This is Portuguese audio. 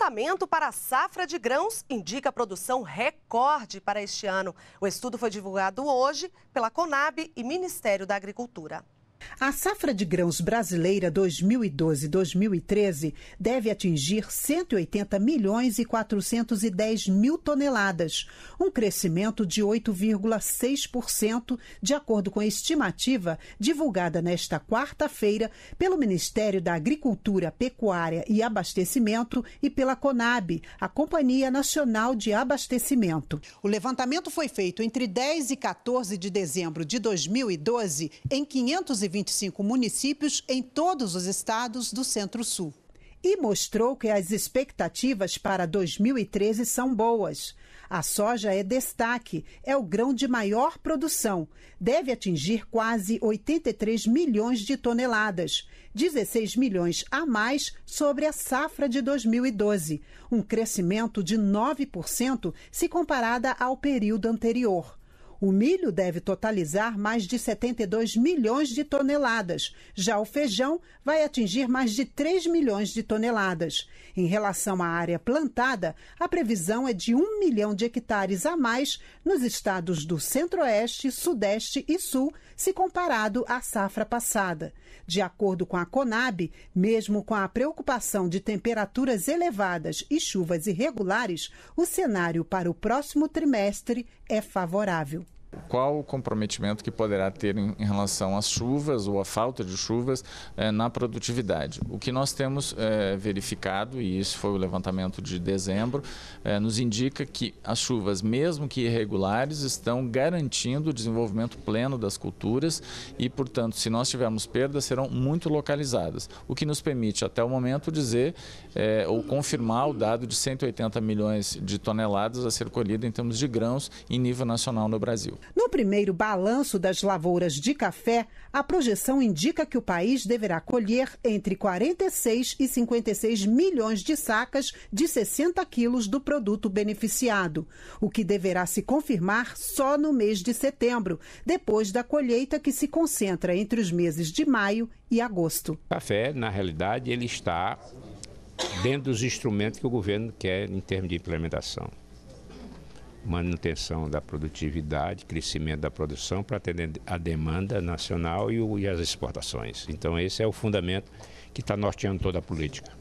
Levantamento para a safra de grãos indica produção recorde para este ano. O estudo foi divulgado hoje pela Conab e Ministério da Agricultura. A safra de grãos brasileira 2012-2013 deve atingir 180 milhões e 410 mil toneladas, um crescimento de 8,6%, de acordo com a estimativa divulgada nesta quarta-feira pelo Ministério da Agricultura, Pecuária e Abastecimento e pela Conab, a Companhia Nacional de Abastecimento. O levantamento foi feito entre 10 e 14 de dezembro de 2012 em 500 225 municípios em todos os estados do Centro-Sul. E mostrou que as expectativas para 2013 são boas. A soja é destaque, é o grão de maior produção. Deve atingir quase 83 milhões de toneladas, 16 milhões a mais sobre a safra de 2012, um crescimento de 9% se comparada ao período anterior. O milho deve totalizar mais de 72 milhões de toneladas. Já o feijão vai atingir mais de 3 milhões de toneladas. Em relação à área plantada, a previsão é de 1 milhão de hectares a mais nos estados do Centro-Oeste, Sudeste e Sul, se comparado à safra passada. De acordo com a Conab, mesmo com a preocupação de temperaturas elevadas e chuvas irregulares, o cenário para o próximo trimestre é favorável. Qual o comprometimento que poderá ter em relação às chuvas ou à falta de chuvas eh, na produtividade? O que nós temos eh, verificado, e isso foi o levantamento de dezembro, eh, nos indica que as chuvas, mesmo que irregulares, estão garantindo o desenvolvimento pleno das culturas e, portanto, se nós tivermos perdas, serão muito localizadas. O que nos permite, até o momento, dizer ou confirmar o dado de 180 milhões de toneladas a ser colhida em termos de grãos em nível nacional no Brasil. No primeiro balanço das lavouras de café, a projeção indica que o país deverá colher entre 46 e 56 milhões de sacas de 60 quilos do produto beneficiado, o que deverá se confirmar só no mês de setembro, depois da colheita que se concentra entre os meses de maio e agosto. Café, na realidade, ele está dentro dos instrumentos que o governo quer em termos de implementação manutenção da produtividade, crescimento da produção para atender a demanda nacional e, o, e as exportações. Então, esse é o fundamento que está norteando toda a política.